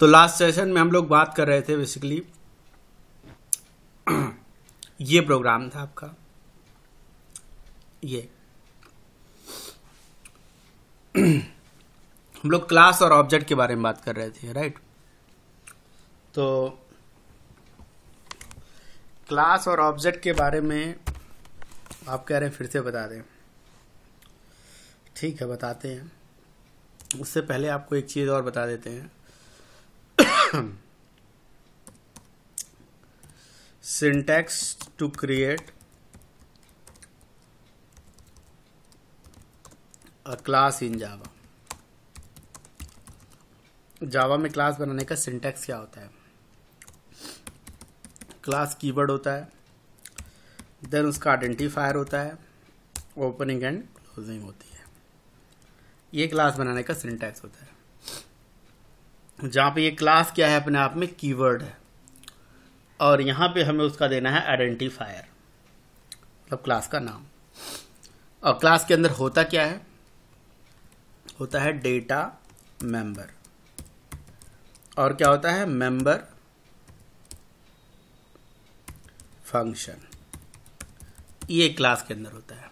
तो last session में हम लोग बात कर रहे थे बेसिकली ये प्रोग्राम था आपका ये हम लोग क्लास और ऑब्जेक्ट के बारे में बात कर रहे थे राइट तो क्लास और ऑब्जेक्ट के बारे में आप कह रहे हैं फिर से बता दें ठीक है बताते हैं उससे पहले आपको एक चीज़ और बता देते हैं syntax to create a class in java जावा में क्लास बनाने का सिंटैक्स क्या होता है क्लास कीवर्ड होता है देन उसका आइडेंटिफायर होता है ओपनिंग एंड क्लोजिंग होती है ये क्लास बनाने का सिंटैक्स होता है जहाँ पे ये क्लास क्या है अपने आप में कीवर्ड है और यहाँ पे हमें उसका देना है आइडेंटिफायर मतलब क्लास का नाम और क्लास के अंदर होता क्या है होता है डेटा मेंबर और क्या होता है मेंबर फंक्शन ये क्लास के अंदर होता है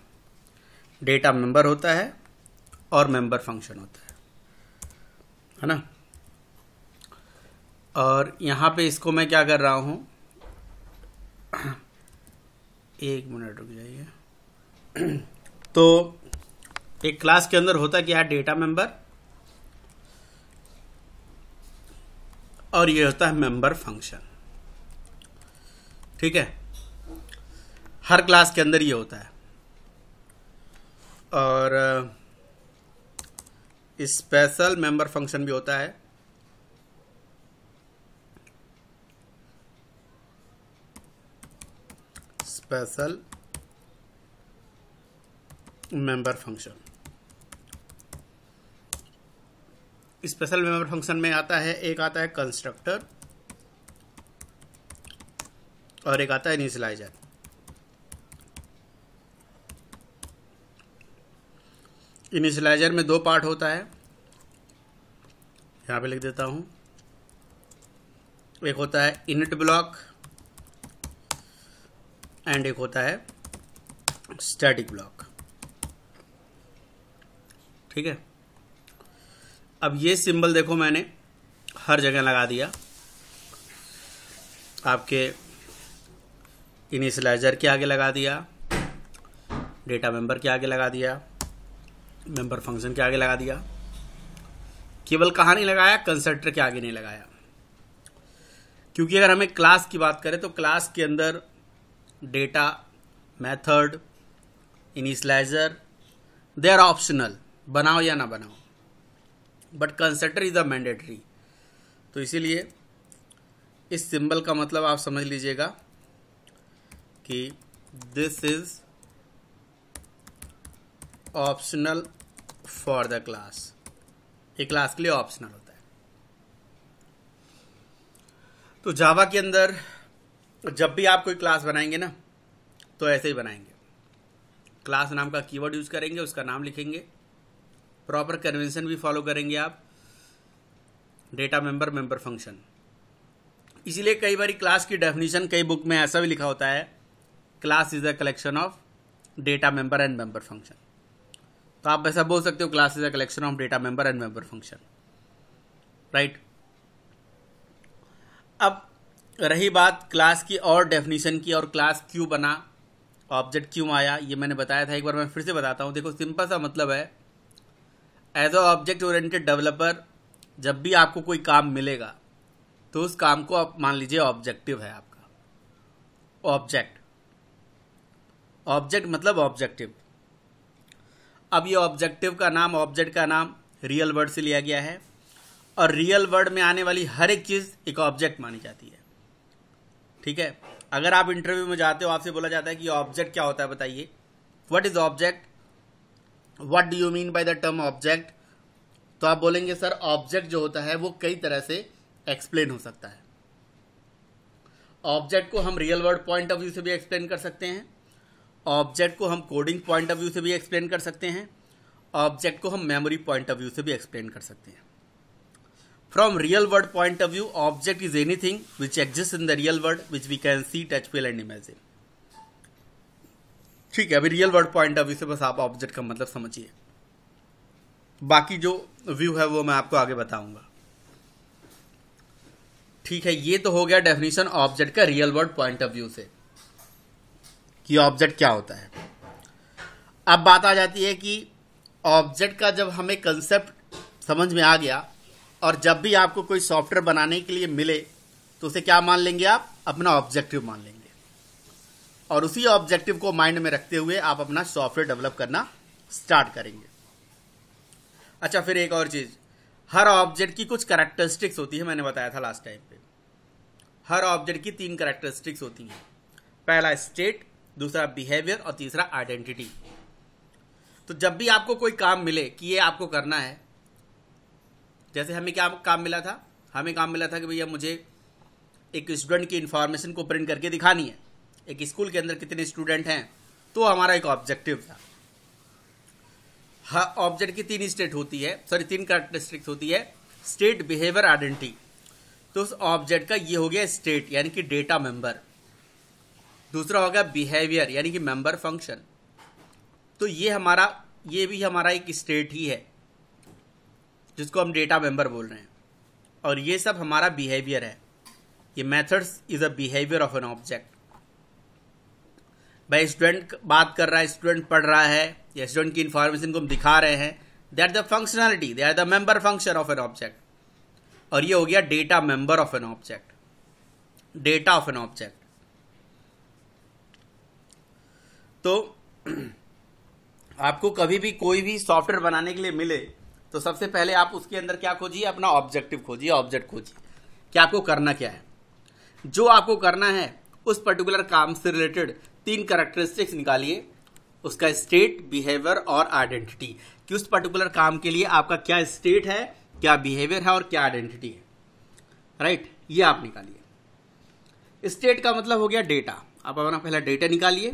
डेटा मेंबर होता है और मेंबर फंक्शन होता है है ना और यहाँ पे इसको मैं क्या कर रहा हूँ एक मिनट रुक जाइए तो एक क्लास के अंदर होता क्या है डेटा मेंबर और ये होता है मेंबर फंक्शन ठीक है हर क्लास के अंदर ये होता है और स्पेशल मेंबर फंक्शन भी होता है special member function special member function में आता है एक आता है कंस्ट्रक्टर और एक आता है इनिशियलाइजर इनिशियलाइजर में दो पार्ट होता है यहां पे लिख देता हूं एक होता है इनिट ब्लॉक एंड एक होता है स्टैटिक ब्लॉक ठीक है अब ये सिंबल देखो मैंने हर जगह लगा दिया आपके इनिशलाइजर के आगे लगा दिया डेटा मेंबर के आगे लगा दिया मेंबर फंक्शन के आगे लगा दिया केवल कहा नहीं लगाया कंसर्टर के आगे नहीं लगाया क्योंकि अगर हमें क्लास की बात करें तो क्लास के अंदर data method initializer they are optional बनाओ या ना बनाओ but constructor is the mandatory तो इसीलिए इस सिंबल का मतलब आप समझ लीजिएगा कि this is optional for the class ये क्लास के लिए ऑप्शनल होता है तो जावा के अंदर तो जब भी आप कोई क्लास बनाएंगे ना तो ऐसे ही बनाएंगे क्लास नाम का कीवर्ड यूज करेंगे उसका नाम लिखेंगे प्रॉपर कन्वेंशन भी फॉलो करेंगे आप डेटा मेंबर मेंबर फंक्शन इसीलिए कई बार क्लास की डेफिनेशन कई बुक में ऐसा भी लिखा होता है class is a collection of data member and member function तो आप ऐसा बोल सकते हो class is a collection of data member and member function right अब रही बात क्लास की और डेफिनेशन की और क्लास क्यों बना ऑब्जेक्ट क्यों आया ये मैंने बताया था एक बार मैं फिर से बताता हूँ देखो सिंपल सा मतलब है as a object oriented developer जब भी आपको कोई काम मिलेगा तो उस काम को आप मान लीजिए ऑब्जेक्टिव है आपका ऑब्जेक्ट ऑब्जेक्ट मतलब ऑब्जेक्टिव अब ये ऑब्जेक्टिव का नाम ऑब्जेक्ट का नाम रियल वर्ड से लिया गया है और रियल वर्ड में आने वाली हर एक चीज़ एक ऑब्जेक्ट मानी जाती है ठीक है अगर आप इंटरव्यू में जाते हो आपसे बोला जाता है कि ऑब्जेक्ट क्या होता है बताइए what is object what do you mean by the term object तो आप बोलेंगे सर ऑब्जेक्ट जो होता है वो कई तरह से एक्सप्लेन हो सकता है ऑब्जेक्ट को हम real world point of view से भी एक्सप्लेन कर सकते हैं ऑब्जेक्ट को हम कोडिंग पॉइंट ऑफ व्यू से भी एक्सप्लेन कर सकते हैं ऑब्जेक्ट को हम मेमोरी पॉइंट ऑफ व्यू से भी एक्सप्लेन कर सकते हैं From real world point of view, object is anything which exists in the real world which we can see, touch, feel and imagine. ठीक है अभी real world point of view से बस आप ऑब्जेक्ट का मतलब समझिए बाकी जो व्यू है वो मैं आपको आगे बताऊंगा ठीक है ये तो हो गया डेफिनेशन ऑब्जेक्ट का real world point of view से कि ऑब्जेक्ट क्या होता है अब बात आ जाती है कि ऑब्जेक्ट का जब हमें कंसेप्ट समझ में आ गया और जब भी आपको कोई सॉफ्टवेयर बनाने के लिए मिले तो उसे क्या मान लेंगे आप अपना ऑब्जेक्टिव मान लेंगे और उसी ऑब्जेक्टिव को माइंड में रखते हुए आप अपना सॉफ्टवेयर डेवलप करना स्टार्ट करेंगे अच्छा फिर एक और चीज हर ऑब्जेक्ट की कुछ करेक्टरिस्टिक्स होती है मैंने बताया था लास्ट टाइम पे हर ऑब्जेक्ट की तीन करेक्टरिस्टिक्स होती हैं पहला स्टेट दूसरा बिहेवियर और तीसरा आइडेंटिटी तो जब भी आपको कोई काम मिले कि ये आपको करना है जैसे हमें क्या काम मिला था हमें काम मिला था कि भैया मुझे एक स्टूडेंट की इन्फॉर्मेशन को प्रिंट करके दिखानी है एक स्कूल के अंदर कितने स्टूडेंट हैं तो हमारा एक ऑब्जेक्टिव था हाँ ऑब्जेक्ट की तीन स्टेट होती है सॉरी तीन कैरेक्टरिस्टिक्स होती है स्टेट बिहेवियर आइडेंटिटी तो उस ऑब्जेक्ट का ये हो गया स्टेट यानी कि डेटा मेंबर दूसरा हो गया बिहेवियर यानी कि मेंबर फंक्शन तो ये हमारा ये भी हमारा एक स्टेट ही है जिसको हम डेटा मेंबर बोल रहे हैं और ये सब हमारा बिहेवियर है ये methods is a behaviour of an object भाई स्टूडेंट बात कर रहा है स्टूडेंट पढ़ रहा है या स्टूडेंट की इंफॉर्मेशन को हम दिखा रहे हैं they are the functionality they are the member function of an object और ये हो गया data member of an object data of an object तो आपको कभी भी कोई भी सॉफ्टवेयर बनाने के लिए मिले तो सबसे पहले आप उसके अंदर क्या खोजिए अपना ऑब्जेक्टिव खोजिए ऑब्जेक्ट खोजिए कि आपको करना क्या है जो आपको करना है उस पर्टिकुलर काम से रिलेटेड तीन करेक्टरिस्टिक्स निकालिए उसका स्टेट बिहेवियर और आइडेंटिटी कि उस पर्टिकुलर काम के लिए आपका क्या स्टेट है क्या बिहेवियर है और क्या आइडेंटिटी है राइट right? ये आप निकालिए स्टेट का मतलब हो गया डेटा आप अपना पहला डेटा निकालिए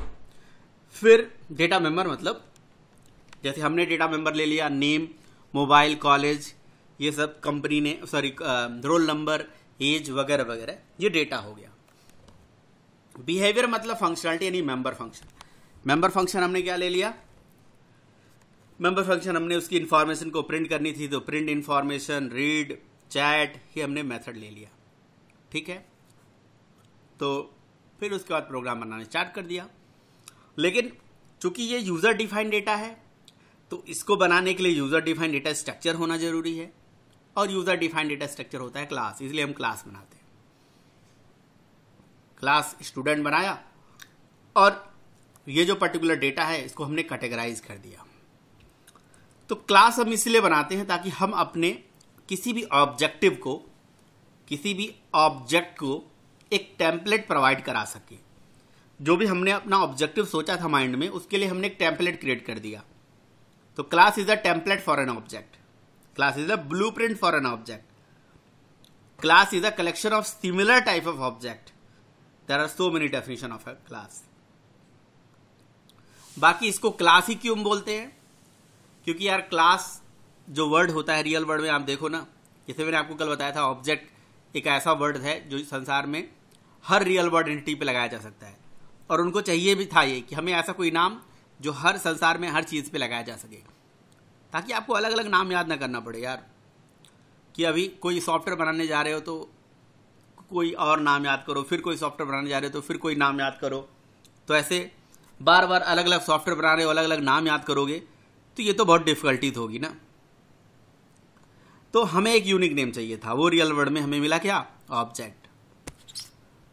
फिर डेटा मेंबर मतलब जैसे हमने डेटा मेंबर ले लिया नेम मोबाइल कॉलेज ये सब कंपनी ने सॉरी रोल नंबर एज वगैरह वगैरह ये डेटा हो गया बिहेवियर मतलब फंक्शनलिटी यानी मेंबर फंक्शन मेंबर फंक्शन हमने क्या ले लिया मेंबर फंक्शन हमने उसकी इंफॉर्मेशन को प्रिंट करनी थी तो प्रिंट इंफॉर्मेशन रीड चैट ये हमने मेथड ले लिया ठीक है तो फिर उसके बाद प्रोग्राम बनाना स्टार्ट कर दिया लेकिन चूंकि ये यूजर डिफाइंड डेटा है तो इसको बनाने के लिए यूजर डिफाइंड डेटा स्ट्रक्चर होना जरूरी है और यूजर डिफाइंड डेटा स्ट्रक्चर होता है क्लास इसलिए हम क्लास बनाते हैं क्लास स्टूडेंट बनाया और ये जो पर्टिकुलर डेटा है इसको हमने कैटेगराइज कर दिया तो क्लास हम इसलिए बनाते हैं ताकि हम अपने किसी भी ऑब्जेक्टिव को किसी भी ऑब्जेक्ट को एक टेम्पलेट प्रोवाइड करा सके जो भी हमने अपना ऑब्जेक्टिव सोचा था माइंड में उसके लिए हमने एक टेम्पलेट क्रिएट कर दिया तो class is a template for an object class is a blueprint for an object class is a collection of similar type of object there are so many definition of a class बाकी इसको class ही क्यों बोलते हैं क्योंकि यार class जो word होता है रियल वर्ड में आप देखो ना जैसे मैंने आपको कल बताया था ऑब्जेक्ट एक ऐसा वर्ड है जो संसार में हर रियल वर्ड एंटिटी पे लगाया जा सकता है और उनको चाहिए भी था ये कि हमें ऐसा कोई नाम जो हर संसार में हर चीज़ पे लगाया जा सके ताकि आपको अलग अलग नाम याद ना करना पड़े यार कि अभी कोई सॉफ्टवेयर बनाने जा रहे हो तो कोई और नाम याद करो फिर कोई सॉफ्टवेयर बनाने जा रहे हो तो फिर कोई नाम याद करो तो ऐसे बार बार अलग अलग सॉफ्टवेयर बना रहे हो अलग अलग नाम याद करोगे तो ये तो बहुत डिफिकल्टीज होगी ना तो हमें एक यूनिक नेम चाहिए था वो रियल वर्ल्ड में हमें मिला क्या ऑब्जेक्ट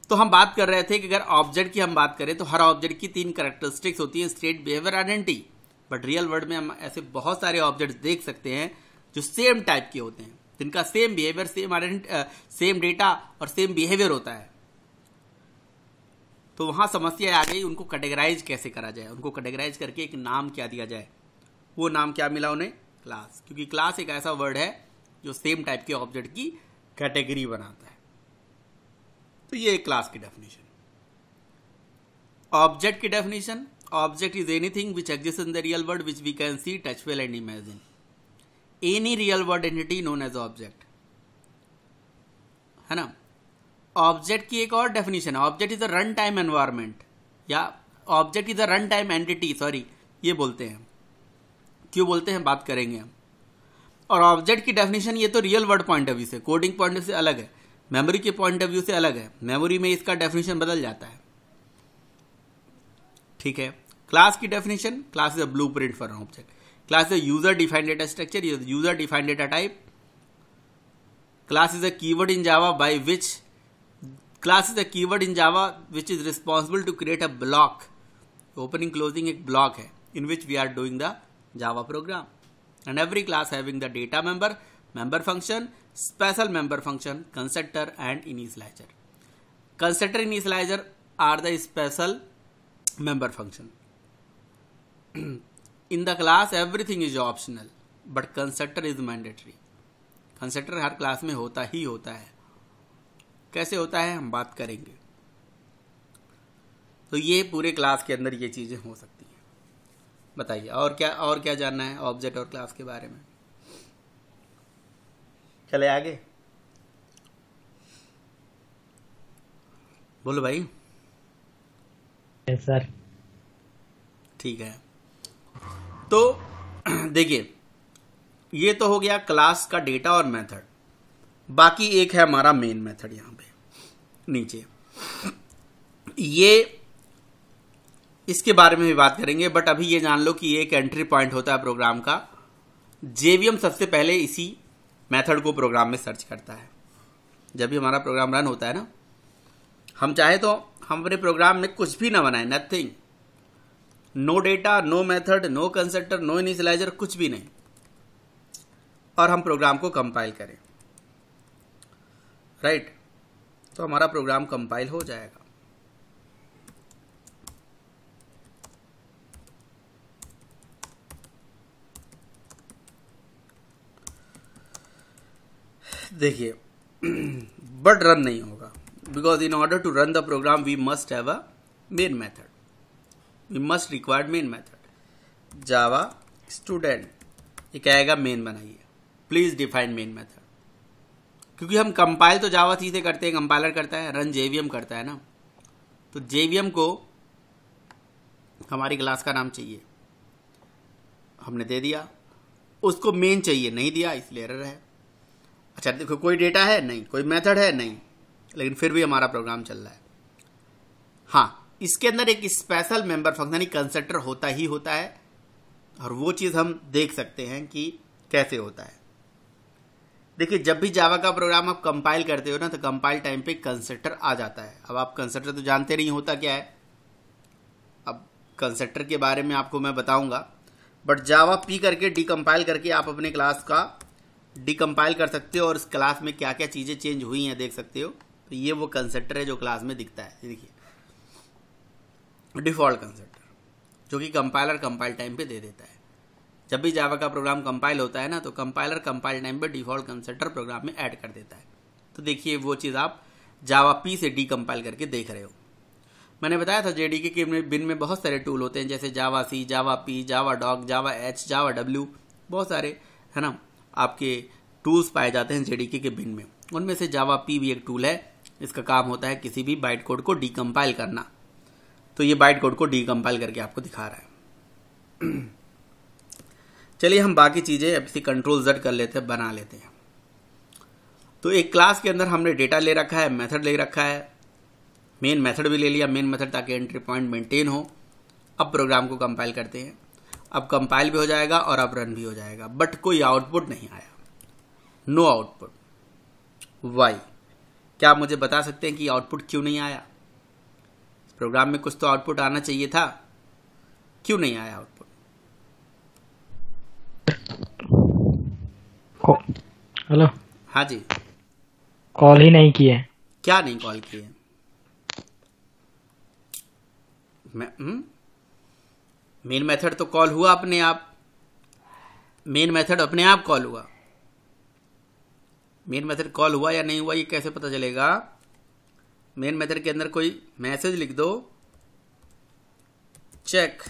तो हम बात कर रहे थे कि अगर ऑब्जेक्ट की हम बात करें तो हर ऑब्जेक्ट की तीन करेक्टरिस्टिक्स होती हैं state behaviour identity but real world में हम ऐसे बहुत सारे ऑब्जेक्ट्स देख सकते हैं जो सेम टाइप के होते हैं जिनका same behaviour same same data और सेम बिहेवियर होता है तो वहां समस्या आ गई उनको कैटेगराइज कैसे करा जाए उनको कैटेगराइज करके एक नाम क्या दिया जाए वो नाम क्या मिला उन्हें क्लास क्योंकि क्लास एक ऐसा वर्ड है जो सेम टाइप के ऑब्जेक्ट की कैटेगरी बनाता है तो ये एक क्लास की डेफिनेशन ऑब्जेक्ट की definition object is anything which exist in the real world which we can see touch well and imagine any real world entity known as object है ना ऑब्जेक्ट की एक और definition object is a run time environment या object is a run time entity sorry ये बोलते हैं क्यों बोलते हैं बात करेंगे हम और ऑब्जेक्ट की डेफिनेशन ये तो real word point of view से कोडिंग पॉइंट ऑफ व्यू से अलग है मेमोरी के पॉइंट ऑफ व्यू से अलग है मेमोरी में इसका डेफिनेशन बदल जाता है ठीक है क्लास की definition class is a blueprint for object class is user defined data structure user defined data type class is a keyword in Java by which class is a keyword in Java which is responsible to create a block opening closing एक block है in which we are doing the Java program and every class having the data member member function special member function constructor and initializer constructor initializer are the special member function in the class everything is optional but constructor is mandatory constructor हर class में होता ही होता है कैसे होता है हम बात करेंगे तो ये पूरे क्लास के अंदर ये चीज़ें हो सकती हैं बताइए और क्या और क्या जानना है ऑब्जेक्ट और क्लास के बारे में चले आगे बोलो भाई सर ठीक है तो देखिए ये तो हो गया क्लास का डेटा और मेथड बाकी एक है हमारा मेन मेथड यहां पे नीचे ये इसके बारे में भी बात करेंगे बट अभी ये जान लो कि ये एक एंट्री पॉइंट होता है प्रोग्राम का जेवीएम सबसे पहले इसी मेथड को प्रोग्राम में सर्च करता है जब भी हमारा प्रोग्राम रन होता है ना हम चाहे तो हम अपने प्रोग्राम में कुछ भी ना बनाए nothing no data no method no constructor no initializer कुछ भी नहीं और हम प्रोग्राम को कंपाइल करें राइट right? तो हमारा प्रोग्राम कंपाइल हो जाएगा देखिए बट रन नहीं होगा because in order to run the program we must have a main method we must required main method Java student ये कहेगा मेन बनाइए प्लीज डिफाइन मेन मेथड क्योंकि हम कंपाइल तो जावा थी से करते हैं कंपाइलर करता है रन जेवीएम करता है ना तो जेवीएम को हमारी क्लास का नाम चाहिए हमने दे दिया उसको मेन चाहिए नहीं दिया इसलिए एरर है अच्छा देखो कोई डेटा है नहीं कोई मेथड है नहीं लेकिन फिर भी हमारा प्रोग्राम चल रहा है हाँ इसके अंदर एक स्पेशल मेंबर फंक्शन यानी कंसेप्टर होता ही होता है और वो चीज़ हम देख सकते हैं कि कैसे होता है देखिए जब भी जावा का प्रोग्राम आप कंपाइल करते हो ना तो कंपाइल टाइम पे कंसेप्टर आ जाता है अब आप कंसेप्टर तो जानते नहीं होता क्या है अब कंसेप्टर के बारे में आपको मैं बताऊंगा बट जावा पी करके डी कंपाइल करके आप अपने क्लास का डिकम्पाइल कर सकते हो और इस क्लास में क्या क्या चीज़ें चेंज हुई हैं देख सकते हो तो ये वो कंसेप्टर है जो क्लास में दिखता है देखिए डिफॉल्ट कंसेप्टर जो कि कंपाइलर कंपाइल टाइम पे दे देता है जब भी जावा का प्रोग्राम कंपाइल होता है ना तो कंपाइलर कंपाइल टाइम पे डिफॉल्ट कंसेप्टर प्रोग्राम में ऐड कर देता है तो देखिए वो चीज़ आप जावा पी से डी कंपाइल करके देख रहे हो मैंने बताया था जेडीके के बिन में बहुत सारे टूल होते हैं जैसे Java C Java P Java doc Java H Java W बहुत सारे है ना आपके टूल्स पाए जाते हैं जेडीके के बिन में उनमें से जावा पी भी एक टूल है इसका काम होता है किसी भी बाइट कोड को डीकम्पाइल करना तो ये बाइट कोड को डीकम्पाइल करके आपको दिखा रहा है चलिए हम बाकी चीज़ें अब इसी कंट्रोल जेड कर लेते हैं बना लेते हैं तो एक क्लास के अंदर हमने डेटा ले रखा है मेथड ले रखा है मेन मेथड भी ले लिया मेन मेथड ताकि एंट्री पॉइंट मेंटेन हो अब प्रोग्राम को कंपाइल करते हैं अब कंपाइल भी हो जाएगा और अब रन भी हो जाएगा बट कोई आउटपुट नहीं आया नो आउटपुट वाई क्या आप मुझे बता सकते हैं कि आउटपुट क्यों नहीं आया प्रोग्राम में कुछ तो आउटपुट आना चाहिए था क्यों नहीं आया आउटपुट हेलो हाँ जी कॉल ही नहीं किए क्या नहीं कॉल किए मैं हुँ? हम्म? मेन मेथड तो कॉल हुआ अपने आप मेन मेथड अपने आप कॉल हुआ मेन मेथड कॉल हुआ या नहीं हुआ ये कैसे पता चलेगा मेन मेथड के अंदर कोई मैसेज लिख दो चेक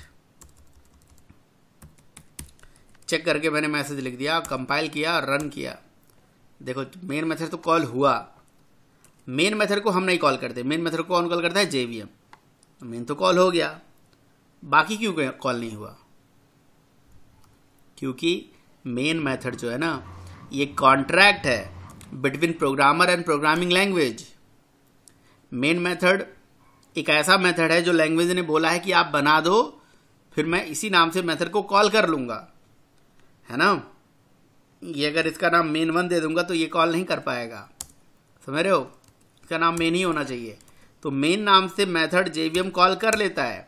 चेक करके मैंने मैसेज लिख दिया कंपाइल किया रन किया देखो मेन मेथड तो कॉल हुआ मेन मेथड को हम नहीं कॉल करते मेन मेथड को कौन कॉल करता है जेवीएम मेन तो कॉल हो गया बाकी क्यों कॉल नहीं हुआ क्योंकि मेन मेथड जो है ना ये कॉन्ट्रैक्ट है between programmer and programming language main method एक ऐसा मेथड है जो लैंग्वेज ने बोला है कि आप बना दो फिर मैं इसी नाम से मेथड को कॉल कर लूंगा है ना ये अगर इसका नाम मेन वन दे दूंगा तो ये कॉल नहीं कर पाएगा समझ रहे हो इसका नाम मेन ही होना चाहिए तो मेन नाम से मेथड जेवीएम कॉल कर लेता है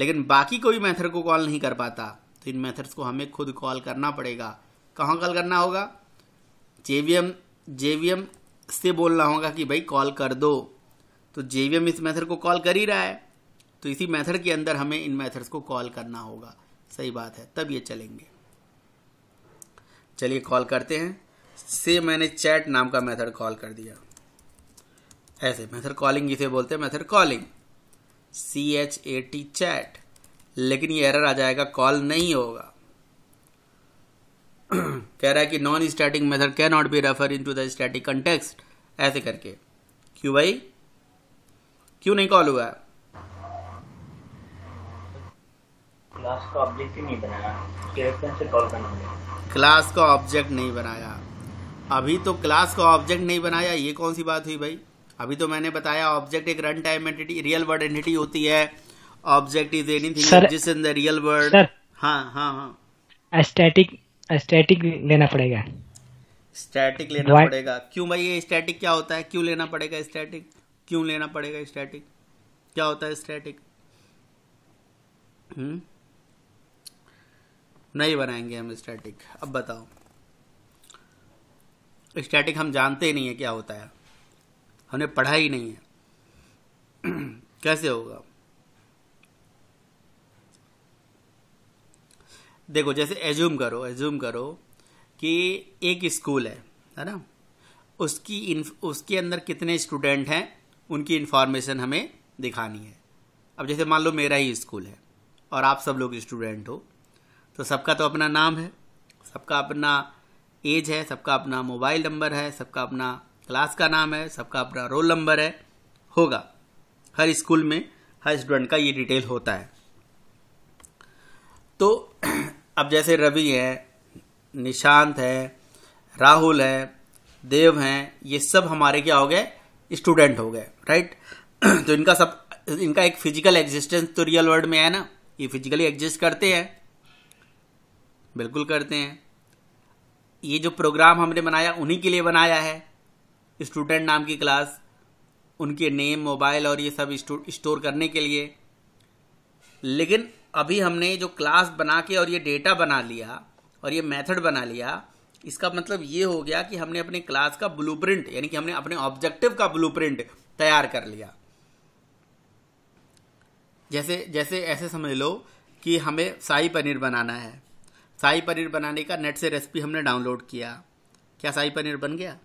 लेकिन बाकी कोई मेथड को कॉल नहीं कर पाता तो इन मेथड्स को हमें खुद कॉल करना पड़ेगा कहाँ कॉल करना होगा जेवीएम जेवीएम से बोलना होगा कि भाई कॉल कर दो तो जेवीएम इस मेथड को कॉल कर ही रहा है तो इसी मेथड के अंदर हमें इन मेथड्स को कॉल करना होगा सही बात है तब ये चलेंगे चलिए कॉल करते हैं से मैंने चैट नाम का मेथड कॉल कर दिया ऐसे मेथड कॉलिंग जिसे बोलते हैं method calling C H A T chat लेकिन ये एरर आ जाएगा कॉल नहीं होगा कह रहा है कि non static method can not be refer in to the static context ऐसे करके क्यों भाई क्यों नहीं कॉल हुआ क्लास का ऑब्जेक्ट नहीं बनाया कॉल करना क्लास का ऑब्जेक्ट नहीं बनाया अभी तो क्लास का ऑब्जेक्ट नहीं बनाया ये कौन सी बात हुई भाई अभी तो मैंने बताया ऑब्जेक्ट एक run time entity real word entity होती है ऑब्जेक्ट इज थिंग जिस इन द रियल वर्ड हाँ हाँ हाँ स्टैटिक स्टैटिक लेना पड़ेगा स्टैटिक लेना Why? पड़ेगा क्यों भाई ये स्टैटिक क्या होता है क्यों लेना पड़ेगा स्टैटिक क्यों लेना पड़ेगा स्टैटिक क्या होता है स्टैटिक हम्म नहीं बनाएंगे हम स्टैटिक अब बताओ स्टैटिक हम जानते नहीं है क्या होता है हमने पढ़ा ही नहीं है कैसे होगा देखो जैसे एज्यूम करो एज्यूम करो कि एक स्कूल है है ना उसकी उसके अंदर कितने स्टूडेंट हैं उनकी इन्फॉर्मेशन हमें दिखानी है अब जैसे मान लो मेरा ही स्कूल है और आप सब लोग स्टूडेंट हो तो सबका तो अपना नाम है सबका अपना एज है सबका अपना मोबाइल नंबर है सबका अपना क्लास का नाम है सबका अपना रोल नंबर है होगा हर स्कूल में हर स्टूडेंट का ये डिटेल होता है तो अब जैसे रवि है निशांत है राहुल है देव हैं ये सब हमारे क्या हो गए स्टूडेंट हो गए राइट तो इनका सब इनका एक फिजिकल एग्जिस्टेंस तो रियल वर्ल्ड में है ना ये फिजिकली एग्जिस्ट करते हैं बिल्कुल करते हैं ये जो प्रोग्राम हमने बनाया उन्हीं के लिए बनाया है स्टूडेंट नाम की क्लास उनके नेम मोबाइल और ये सब स्टोर करने के लिए लेकिन अभी हमने जो क्लास बना के और ये डेटा बना लिया और ये मेथड बना लिया इसका मतलब ये हो गया कि हमने अपने क्लास का ब्लूप्रिंट यानी कि हमने अपने ऑब्जेक्टिव का ब्लूप्रिंट तैयार कर लिया जैसे जैसे ऐसे समझ लो कि हमें शाही पनीर बनाना है शाही पनीर बनाने का नेट से रेसिपी हमने डाउनलोड किया क्या शाही पनीर बन गया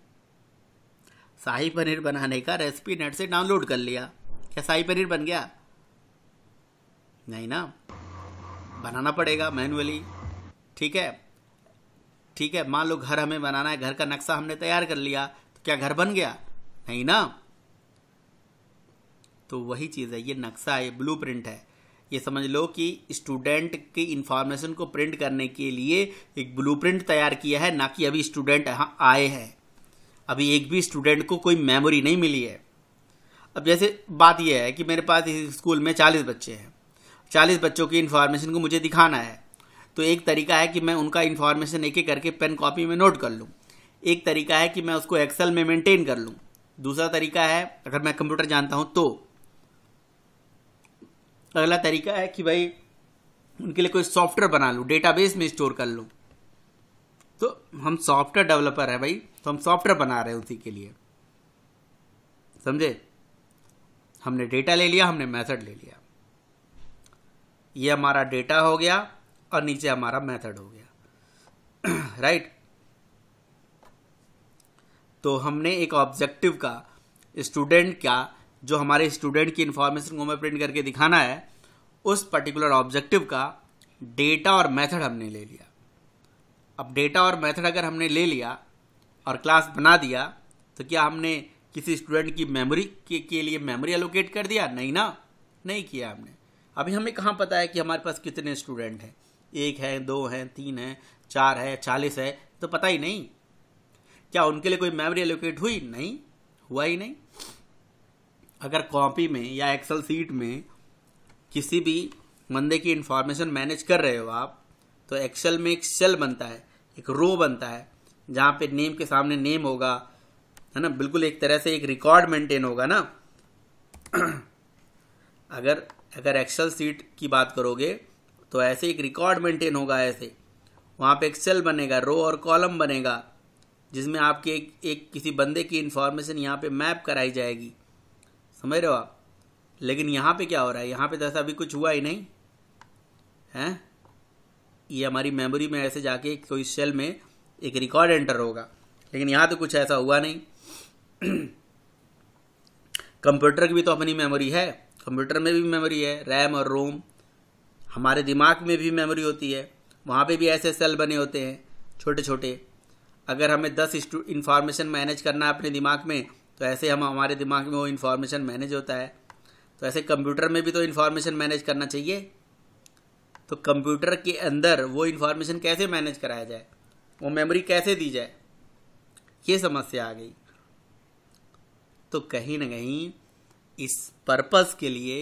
शाही पनीर बनाने का रेसिपी नेट से डाउनलोड कर लिया क्या शाही पनीर बन गया नहीं ना बनाना पड़ेगा मैनुअली ठीक है ठीक है मान लो घर हमें बनाना है घर का नक्शा हमने तैयार कर लिया तो क्या घर बन गया नहीं ना तो वही चीज़ है ये नक्शा है ब्लू प्रिंट है ये समझ लो कि स्टूडेंट की इंफॉर्मेशन को प्रिंट करने के लिए एक ब्लूप्रिंट तैयार किया है ना कि अभी स्टूडेंट आए हैं अभी एक भी स्टूडेंट को कोई मेमोरी नहीं मिली है अब जैसे बात यह है कि मेरे पास इस स्कूल में चालीस बच्चे हैं चालीस बच्चों की इन्फॉर्मेशन को मुझे दिखाना है तो एक तरीका है कि मैं उनका इन्फॉर्मेशन एक एक करके पेन कॉपी में नोट कर लूँ एक तरीका है कि मैं उसको एक्सेल में मेंटेन कर लूँ दूसरा तरीका है अगर मैं कंप्यूटर जानता हूँ तो अगला तरीका है कि भाई उनके लिए कोई सॉफ्टवेयर बना लूँ डेटाबेस में स्टोर कर लूँ तो हम सॉफ्टवेयर डेवलपर है भाई तो हम सॉफ्टवेयर बना रहे हैं उसी के लिए समझे हमने डेटा ले लिया हमने मेथड ले लिया ये हमारा डेटा हो गया और नीचे हमारा मेथड हो गया राइट तो हमने एक ऑब्जेक्टिव का स्टूडेंट का जो हमारे स्टूडेंट की इंफॉर्मेशन को हमें प्रिंट करके दिखाना है उस पर्टिकुलर ऑब्जेक्टिव का डेटा और मेथड हमने ले लिया अब डेटा और मेथड अगर हमने ले लिया और क्लास बना दिया तो क्या हमने किसी स्टूडेंट की मेमोरी के, के लिए मेमोरी एलोकेट कर दिया नहीं ना नहीं किया हमने अभी हमें कहाँ पता है कि हमारे पास कितने स्टूडेंट हैं एक है दो हैं तीन हैं चार है चालीस है तो पता ही नहीं क्या उनके लिए कोई मेमोरी एलोकेट हुई नहीं हुआ ही नहीं अगर कॉपी में या एक्सल सीट में किसी भी बंदे की इन्फॉर्मेशन मैनेज कर रहे हो आप तो एक्सेल में एक सेल बनता है एक रो बनता है जहाँ पे नेम के सामने नेम होगा है ना बिल्कुल एक तरह से एक रिकॉर्ड मेंटेन होगा ना अगर अगर एक्सेल सीट की बात करोगे तो ऐसे एक रिकॉर्ड मेंटेन होगा ऐसे वहाँ पे एक सेल बनेगा रो और कॉलम बनेगा जिसमें आपके एक, एक किसी बंदे की इन्फॉर्मेशन यहाँ पे मैप कराई जाएगी समझ रहे हो आप लेकिन यहाँ पे क्या हो रहा है यहाँ पे तो ऐसा अभी कुछ हुआ ही नहीं है ये हमारी मेमोरी में ऐसे जाके कोई सेल में एक रिकॉर्ड एंटर होगा लेकिन यहाँ तो कुछ ऐसा हुआ नहीं कंप्यूटर की भी तो अपनी मेमोरी है कंप्यूटर में भी मेमोरी है रैम और रोम हमारे दिमाग में भी मेमोरी होती है वहाँ पे भी ऐसे सेल बने होते हैं छोटे छोटे अगर हमें दस इंफॉर्मेशन मैनेज करना है अपने दिमाग में तो ऐसे हम हमारे दिमाग में वो इन्फॉर्मेशन मैनेज होता है तो ऐसे कंप्यूटर में भी तो इन्फॉर्मेशन मैनेज करना चाहिए तो कंप्यूटर के अंदर वो इन्फॉर्मेशन कैसे मैनेज कराया जाए वो मेमोरी कैसे दी जाए ये समस्या आ गई तो कहीं ना कहीं इस पर्पस के लिए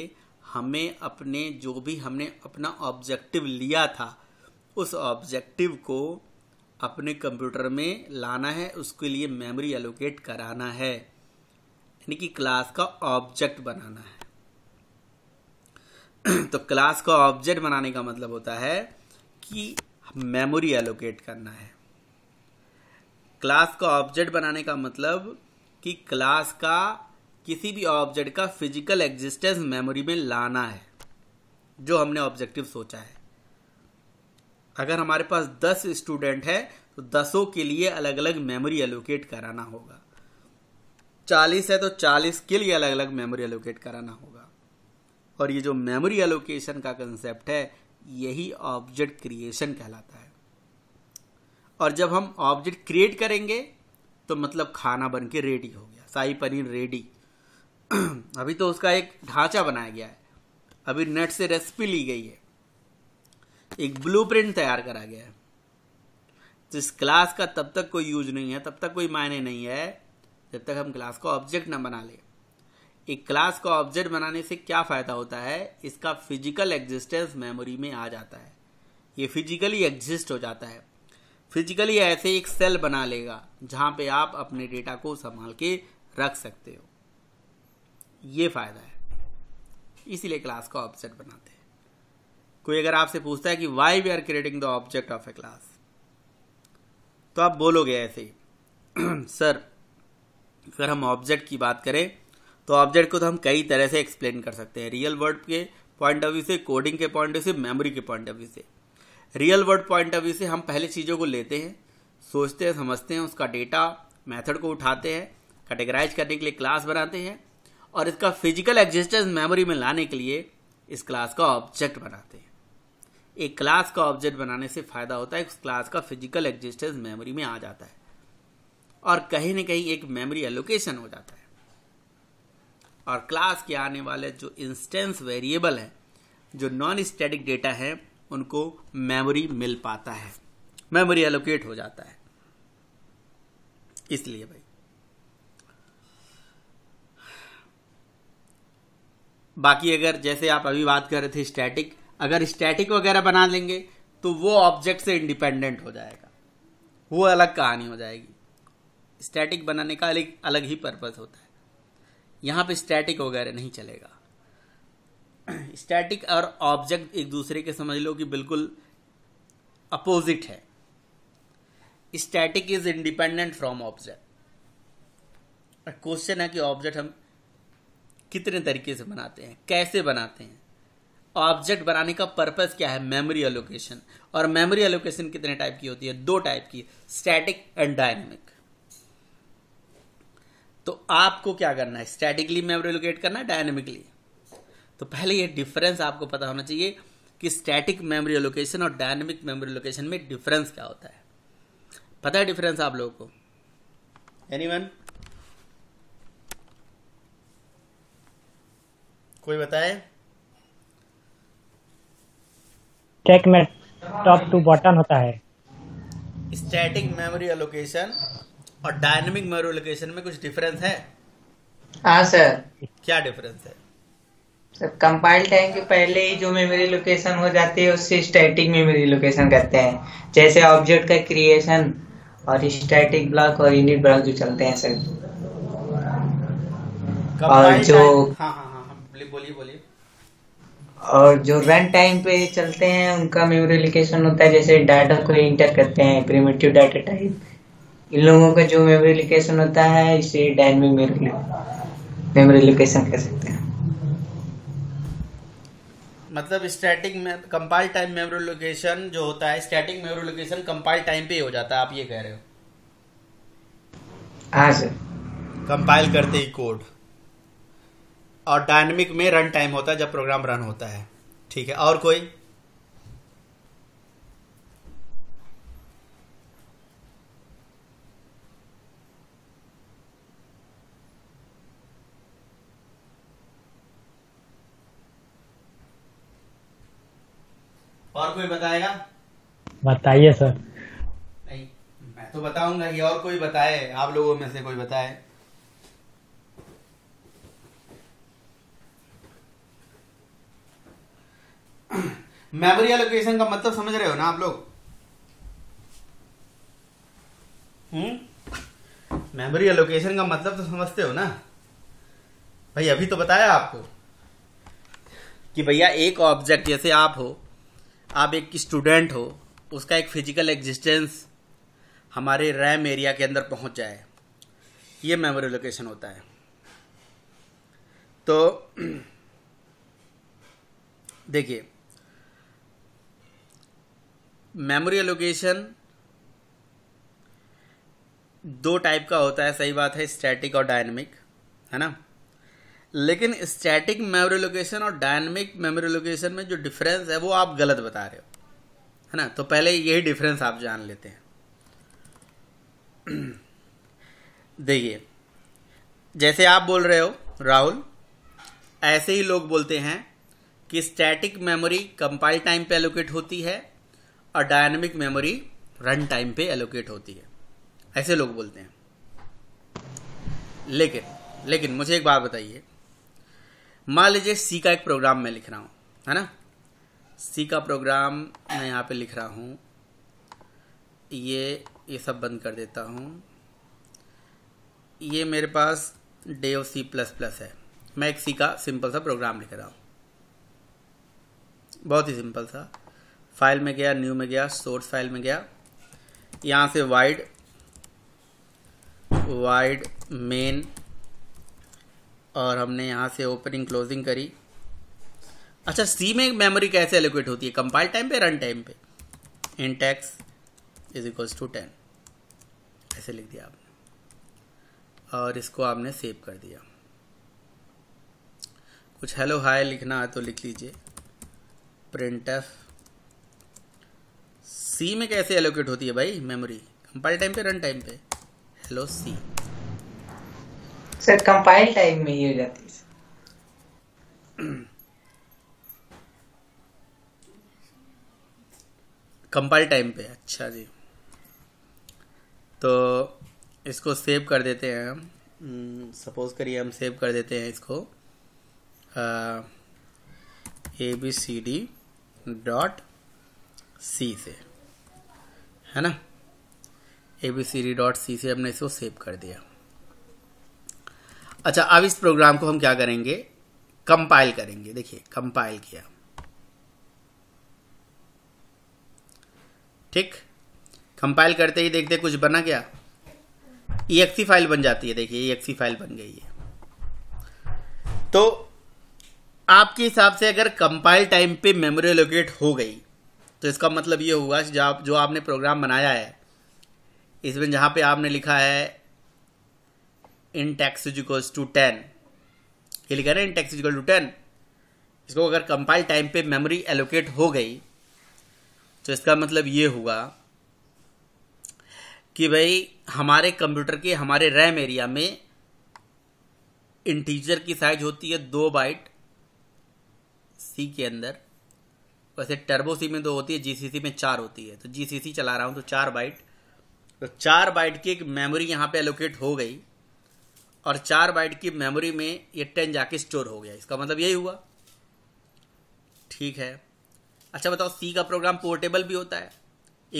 हमें अपने जो भी हमने अपना ऑब्जेक्टिव लिया था उस ऑब्जेक्टिव को अपने कंप्यूटर में लाना है उसके लिए मेमोरी एलोकेट कराना है यानी कि क्लास का ऑब्जेक्ट बनाना है तो क्लास का ऑब्जेक्ट बनाने का मतलब होता है कि मेमोरी एलोकेट करना है क्लास का ऑब्जेक्ट बनाने का मतलब कि क्लास का किसी भी ऑब्जेक्ट का फिजिकल एग्जिस्टेंस मेमोरी में लाना है जो हमने ऑब्जेक्टिव सोचा है अगर हमारे पास दस स्टूडेंट है तो दसों के लिए अलग अलग मेमोरी एलोकेट कराना होगा चालीस है तो चालीस के लिए अलग अलग मेमोरी एलोकेट कराना होगा और ये जो मेमोरी एलोकेशन का कंसेप्ट है यही ऑब्जेक्ट क्रिएशन कहलाता है और जब हम ऑब्जेक्ट क्रिएट करेंगे तो मतलब खाना बन के रेडी हो गया शाही पनीर रेडी अभी तो उसका एक ढांचा बनाया गया है अभी नेट से रेसिपी ली गई है एक ब्लू तैयार करा गया है जिस क्लास का तब तक कोई यूज नहीं है तब तक कोई मायने नहीं है जब तक हम क्लास को ऑब्जेक्ट ना बना लें एक क्लास का ऑब्जेक्ट बनाने से क्या फ़ायदा होता है इसका फिजिकल एग्जिस्टेंस मेमोरी में आ जाता है ये फिजिकली एग्जिस्ट हो जाता है फिजिकली ऐसे एक सेल बना लेगा जहां पे आप अपने डेटा को संभाल के रख सकते हो ये फ़ायदा है इसीलिए क्लास का ऑब्जेक्ट बनाते हैं कोई अगर आपसे पूछता है कि why we are creating the object of a class तो आप बोलोगे ऐसे ही सर अगर हम ऑब्जेक्ट की बात करें तो ऑब्जेक्ट को तो हम कई तरह से एक्सप्लेन कर सकते हैं रियल वर्ड के पॉइंट ऑफ व्यू से कोडिंग के पॉइंट ऑफ व्यू से मेमोरी के पॉइंट ऑफ व्यू से real word point of view से हम पहले चीज़ों को लेते हैं सोचते हैं समझते हैं उसका डेटा मेथड को उठाते हैं कैटेगराइज करने के लिए क्लास बनाते हैं और इसका फिजिकल एग्जिस्टेंस मेमोरी में लाने के लिए इस क्लास का ऑब्जेक्ट बनाते हैं एक क्लास का ऑब्जेक्ट बनाने से फायदा होता है उस क्लास का फिजिकल एग्जिस्टेंस मेमोरी में आ जाता है और कहीं ना कहीं एक मेमोरी एलोकेशन हो जाता है और क्लास के आने वाले जो इंस्टेंस वेरिएबल हैं जो नॉन स्टैटिक डेटा है उनको मेमोरी मिल पाता है मेमोरी एलोकेट हो जाता है इसलिए भाई बाकी अगर जैसे आप अभी बात कर रहे थे स्टैटिक अगर स्टैटिक वगैरह बना लेंगे तो वो ऑब्जेक्ट से इंडिपेंडेंट हो जाएगा वो अलग कहानी हो जाएगी स्टैटिक बनाने का अलग अलग ही पर्पज होता है यहाँ पे स्टैटिक वगैरह नहीं चलेगा स्टैटिक और ऑब्जेक्ट एक दूसरे के समझ लो कि बिल्कुल अपोजिट है static is independent from object और क्वेश्चन है कि ऑब्जेक्ट हम कितने तरीके से बनाते हैं कैसे बनाते हैं ऑब्जेक्ट बनाने का पर्पस क्या है मेमोरी एलोकेशन और मेमोरी एलोकेशन कितने टाइप की होती है दो टाइप की स्टैटिक एंड डायनेमिक तो आपको क्या करना है स्टैटिकली मेमोरी लोकेट करना है डायनेमिकली तो पहले ये डिफरेंस आपको पता होना चाहिए कि स्टैटिक मेमोरी लोकेशन और डायनेमिक मेमोरी लोकेशन में डिफरेंस क्या होता है पता है डिफरेंस आप लोगों को एनी कोई बताए चेक में टॉप टू बॉटम होता है स्टैटिक मेमोरी एलोकेशन और डायनेमिक मेमोरी लोकेशन में कुछ डिफरेंस है हाँ सर क्या डिफरेंस है सर कंपाइल टाइम के पहले ही जो मेमोरी लोकेशन हो जाती है उससे स्टैटिक मेमोरी लोकेशन कहते हैं जैसे ऑब्जेक्ट का क्रिएशन और स्टैटिक ब्लॉक और यूनिट ब्लॉक जो चलते हैं सर और जो हाँ, हाँ हाँ हाँ बोलिए बोलिए और जो रन टाइम पे चलते हैं उनका मेमोरी लोकेशन होता है जैसे डाटा को इंटर करते हैं प्रीमेटिव डाटा टाइप इन लोगों का जो मेमोरी लोकेशन होता है इसे डायनेमिक मेमोरी लोकेशन कह सकते हैं मतलब static compile time memory location जो होता है static memory location compile time पे ही हो जाता है आप ये कह रहे हो हाँ सर कंपाइल करते ही कोड और डायनेमिक में रन टाइम होता है जब प्रोग्राम रन होता है ठीक है और कोई और कोई बताएगा बताइए सर नहीं मैं तो बताऊंगा ये और कोई बताए आप लोगों में से कोई बताए मेमोरी एलोकेशन का मतलब समझ रहे हो ना आप लोग मेमोरी हम्म? एलोकेशन का मतलब तो समझते हो ना भाई अभी तो बताया आपको कि भैया एक ऑब्जेक्ट जैसे आप हो आप एक स्टूडेंट हो उसका एक फिजिकल एग्जिस्टेंस हमारे रैम एरिया के अंदर पहुंच जाए ये मेमोरी लोकेशन होता है तो देखिए मेमोरी लोकेशन दो टाइप का होता है सही बात है स्टैटिक और डायनेमिक है ना लेकिन स्टैटिक मेमोरी लोकेशन और डायनेमिक मेमोरी लोकेशन में जो डिफरेंस है वो आप गलत बता रहे हो है ना तो पहले यही डिफरेंस आप जान लेते हैं देखिए जैसे आप बोल रहे हो राहुल ऐसे ही लोग बोलते हैं कि स्टैटिक मेमोरी कंपाइल टाइम पे एलोकेट होती है और डायनेमिक मेमोरी रन टाइम पे एलोकेट होती है ऐसे लोग बोलते हैं लेकिन लेकिन मुझे एक बात बताइए मान लीजिए सी का एक प्रोग्राम मैं लिख रहा हूँ है ना सी का प्रोग्राम मैं यहाँ पे लिख रहा हूँ ये ये सब बंद कर देता हूँ ये मेरे पास डे ओ सी प्लस प्लस है मैं एक सी का सिंपल सा प्रोग्राम लिख रहा हूँ बहुत ही सिंपल सा फाइल में गया न्यू में गया सोर्स फाइल में गया यहाँ से वाइड वाइड मेन और हमने यहाँ से ओपनिंग क्लोजिंग करी अच्छा सी में मेमोरी कैसे एलोकेट होती है कंपाइल टाइम पे रन टाइम पे int x is equal to ten ऐसे लिख दिया आपने और इसको आपने सेव कर दिया कुछ हेलो हाय लिखना है तो लिख लीजिए प्रिंट एफ सी में कैसे एलोकेट होती है भाई मेमोरी कंपाइल टाइम पे रन टाइम पे hello C sir compile time में ही हो जाती है कंपाइल टाइम पे अच्छा जी तो इसको सेव कर देते हैं हम सपोज hmm, करिए हम सेव कर देते हैं इसको A B C D dot C से है ना A B C D dot C से हमने इसको सेव कर दिया अच्छा अब इस प्रोग्राम को हम क्या करेंगे कंपाइल करेंगे देखिए कंपाइल किया ठीक कंपाइल करते ही देखते कुछ बना क्या ई फाइल बन जाती है देखिए ई फाइल बन गई है तो आपके हिसाब से अगर कंपाइल टाइम पे मेमोरी लोकेट हो गई तो इसका मतलब ये हुआ जो जो आपने प्रोग्राम बनाया है इसमें जहाँ पे आपने लिखा है int x is equals to ten ये लिखा ना int x is equal to ten इसको अगर कंपाइल टाइम पे मेमोरी एलोकेट हो गई तो इसका मतलब ये हुआ कि भाई हमारे कंप्यूटर के हमारे रैम एरिया में इंटीजर की साइज होती है दो बाइट सी के अंदर वैसे टर्बो सी में दो होती है जीसीसी में चार होती है तो जीसीसी चला रहा हूं तो चार बाइट तो चार बाइट की एक मेमोरी यहां पे एलोकेट हो गई और चार बाइट की मेमोरी में ये टेन जाके स्टोर हो गया इसका मतलब यही हुआ ठीक है अच्छा बताओ सी का प्रोग्राम पोर्टेबल भी होता है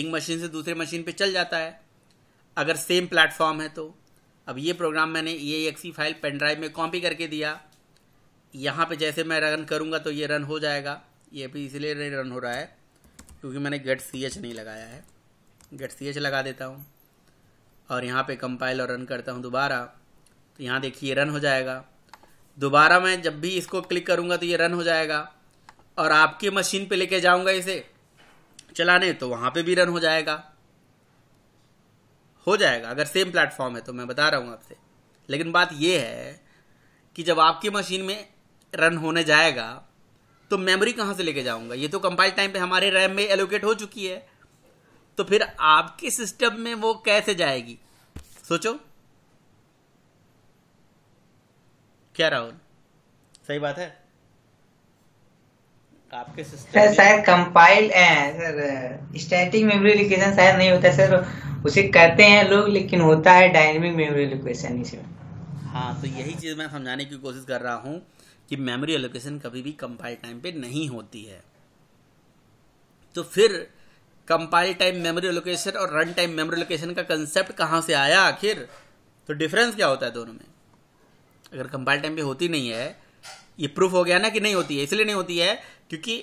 एक मशीन से दूसरे मशीन पे चल जाता है अगर सेम प्लेटफॉर्म है तो अब ये प्रोग्राम मैंने ये e C file pen drive में कॉपी करके दिया यहाँ पे जैसे मैं रन करूँगा तो ये रन हो जाएगा ये भी इसलिए नहीं रन हो रहा है क्योंकि मैंने गेट सी एच नहीं लगाया है गेट सी एच लगा देता हूँ और यहाँ पे कंपाइल और रन करता हूँ दोबारा तो यहाँ देखिए रन हो जाएगा दोबारा मैं जब भी इसको क्लिक करूँगा तो ये रन हो जाएगा और आपकी मशीन पे लेके जाऊँगा इसे चलाने तो वहाँ पे भी रन हो जाएगा हो जाएगा अगर सेम प्लेटफॉर्म है तो मैं बता रहा हूँ आपसे लेकिन बात यह है कि जब आपकी मशीन में रन होने जाएगा तो मेमोरी कहाँ से लेके जाऊँगा ये तो कंपाइल टाइम पे हमारे रैम में एलोकेट हो चुकी है तो फिर आपके सिस्टम में वो कैसे जाएगी सोचो क्या राहुल सही बात है आपके सर शायद compile sir static memory location शायद नहीं होता सर उसे कहते हैं लोग लेकिन होता है डायनेमिक मेमोरी लोकेशन इसमें हाँ तो यही चीज़ मैं समझाने की कोशिश कर रहा हूँ कि मेमोरी एलोकेशन कभी भी कंपाइल टाइम पे नहीं होती है तो फिर कंपाइल टाइम मेमोरी एलोकेशन और रन टाइम मेमोरी एलोकेशन का कंसेप्ट कहाँ से आया आखिर तो डिफरेंस क्या होता है दोनों में अगर कंपाइल टाइम पे होती नहीं है ये प्रूफ हो गया ना कि नहीं होती है इसलिए नहीं होती है क्योंकि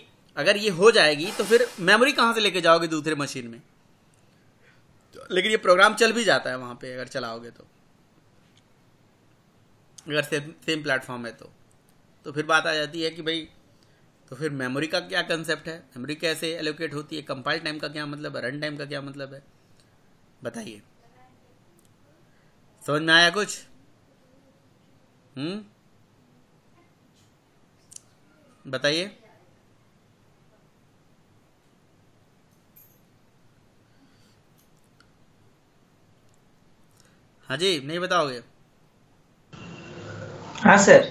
अगर ये हो जाएगी तो फिर मेमोरी कहाँ से लेके जाओगे दूसरे मशीन में लेकिन ये प्रोग्राम चल भी जाता है वहां पे अगर चलाओगे तो अगर सेम सेम प्लेटफॉर्म है तो तो फिर बात आ जाती है कि भाई तो फिर मेमोरी का क्या कंसेप्ट है मेमोरी कैसे एलोकेट होती है कंपाइल टाइम का क्या मतलब है रन टाइम का क्या मतलब है बताइए समझ में आया कुछ हम्म बताइए हाँ जी नहीं बताओगे हाँ सर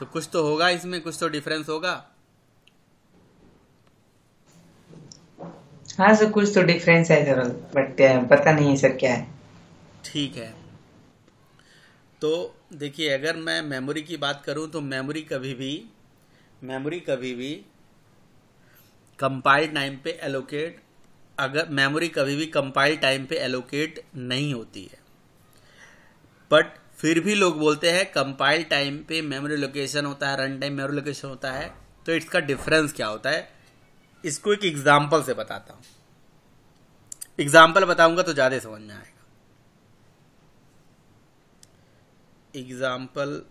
तो कुछ तो होगा इसमें कुछ तो डिफरेंस होगा हाँ सर कुछ तो डिफरेंस है सर बट पता नहीं है सर क्या है ठीक है तो देखिए अगर मैं मेमोरी की बात करूं तो मेमोरी कभी भी मेमोरी कभी भी कंपाइल टाइम पे एलोकेट अगर मेमोरी कभी भी कंपाइल टाइम पे एलोकेट नहीं होती है बट फिर भी लोग बोलते हैं कंपाइल टाइम पे मेमोरी लोकेशन होता है रन टाइम मेमोरी लोकेशन होता है तो इसका डिफरेंस क्या होता है इसको एक एग्जाम्पल से बताता हूँ एग्जाम्पल बताऊंगा तो ज़्यादा समझ में आएगा एग्जाम्पल